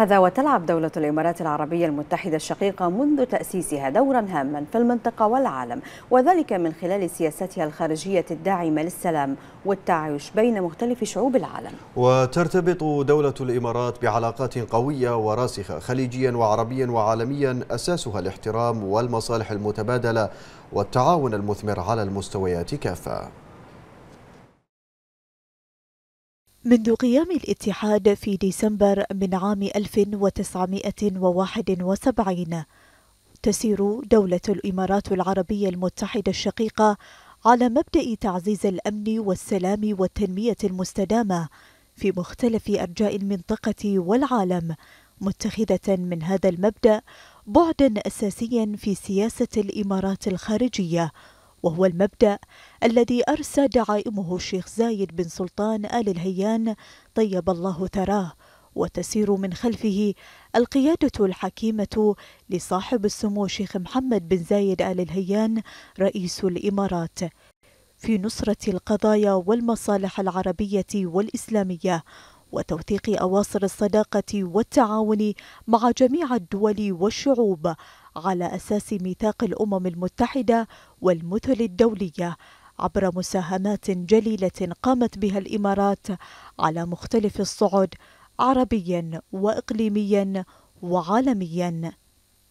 هذا وتلعب دولة الإمارات العربية المتحدة الشقيقة منذ تأسيسها دورا هاما في المنطقة والعالم وذلك من خلال سياستها الخارجية الداعمة للسلام والتعايش بين مختلف شعوب العالم وترتبط دولة الإمارات بعلاقات قوية وراسخة خليجيا وعربيا وعالميا أساسها الاحترام والمصالح المتبادلة والتعاون المثمر على المستويات كافة منذ قيام الاتحاد في ديسمبر من عام 1971 تسير دولة الإمارات العربية المتحدة الشقيقة على مبدأ تعزيز الأمن والسلام والتنمية المستدامة في مختلف أرجاء المنطقة والعالم متخذة من هذا المبدأ بعدا أساسيا في سياسة الإمارات الخارجية وهو المبدأ الذي أرسى دعائمه الشيخ زايد بن سلطان آل الهيان طيب الله ثراه وتسير من خلفه القيادة الحكيمة لصاحب السمو الشيخ محمد بن زايد آل الهيان رئيس الإمارات في نصرة القضايا والمصالح العربية والإسلامية وتوثيق أواصر الصداقة والتعاون مع جميع الدول والشعوب على أساس ميثاق الأمم المتحدة والمثل الدولية عبر مساهمات جليلة قامت بها الإمارات على مختلف الصعد عربيا وإقليميا وعالميا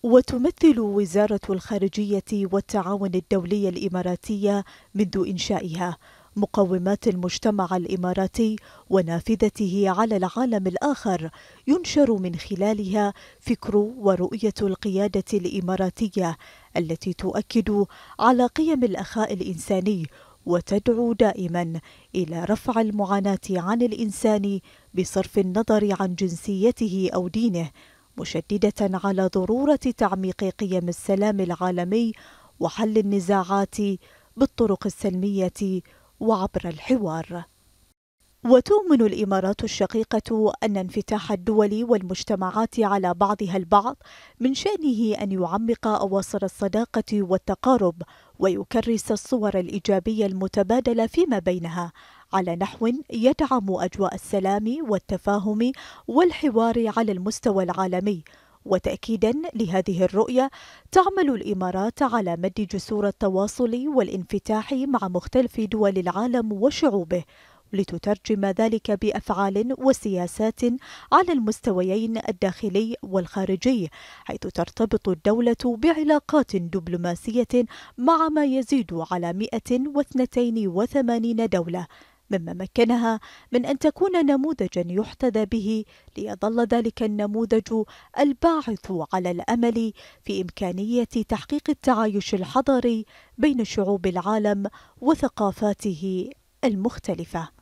وتمثل وزارة الخارجية والتعاون الدولي الإماراتية منذ إنشائها مقومات المجتمع الاماراتي ونافذته على العالم الاخر ينشر من خلالها فكر ورؤيه القياده الاماراتيه التي تؤكد على قيم الاخاء الانساني وتدعو دائما الى رفع المعاناه عن الانسان بصرف النظر عن جنسيته او دينه مشدده على ضروره تعميق قيم السلام العالمي وحل النزاعات بالطرق السلميه وعبر الحوار وتؤمن الامارات الشقيقه ان انفتاح الدول والمجتمعات على بعضها البعض من شانه ان يعمق اواصر الصداقه والتقارب ويكرس الصور الايجابيه المتبادله فيما بينها على نحو يدعم اجواء السلام والتفاهم والحوار على المستوى العالمي وتأكيدا لهذه الرؤية تعمل الإمارات على مد جسور التواصل والانفتاح مع مختلف دول العالم وشعوبه لتترجم ذلك بافعال وسياسات على المستويين الداخلي والخارجي حيث ترتبط الدوله بعلاقات دبلوماسيه مع ما يزيد على 182 دوله مما مكنها من أن تكون نموذجا يحتذى به ليظل ذلك النموذج الباعث على الأمل في إمكانية تحقيق التعايش الحضري بين شعوب العالم وثقافاته المختلفة